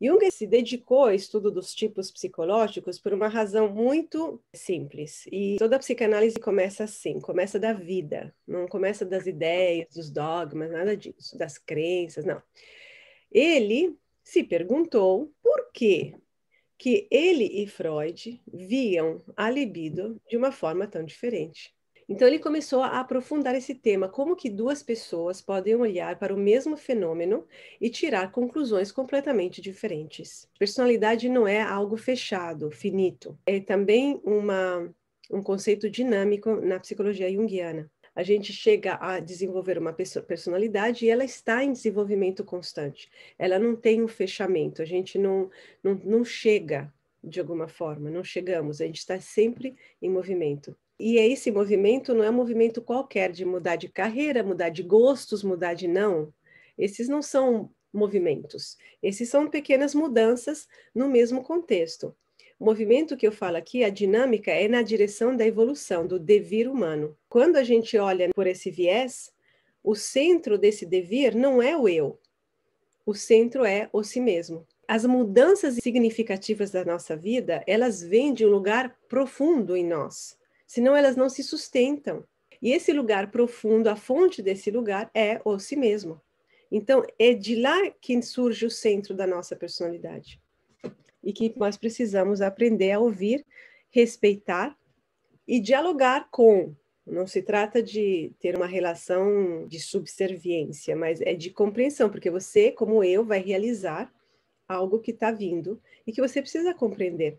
Jung se dedicou ao estudo dos tipos psicológicos por uma razão muito simples. E toda a psicanálise começa assim, começa da vida, não começa das ideias, dos dogmas, nada disso, das crenças, não. Ele se perguntou por que que ele e Freud viam a libido de uma forma tão diferente. Então ele começou a aprofundar esse tema, como que duas pessoas podem olhar para o mesmo fenômeno e tirar conclusões completamente diferentes. Personalidade não é algo fechado, finito. É também uma, um conceito dinâmico na psicologia junguiana a gente chega a desenvolver uma personalidade e ela está em desenvolvimento constante. Ela não tem um fechamento, a gente não, não, não chega de alguma forma, não chegamos, a gente está sempre em movimento. E é esse movimento não é um movimento qualquer de mudar de carreira, mudar de gostos, mudar de não. Esses não são movimentos, esses são pequenas mudanças no mesmo contexto. O movimento que eu falo aqui, a dinâmica, é na direção da evolução, do devir humano. Quando a gente olha por esse viés, o centro desse devir não é o eu, o centro é o si mesmo. As mudanças significativas da nossa vida, elas vêm de um lugar profundo em nós, senão elas não se sustentam. E esse lugar profundo, a fonte desse lugar é o si mesmo. Então, é de lá que surge o centro da nossa personalidade. E que nós precisamos aprender a ouvir, respeitar e dialogar com não se trata de ter uma relação de subserviência, mas é de compreensão, porque você, como eu, vai realizar algo que está vindo e que você precisa compreender.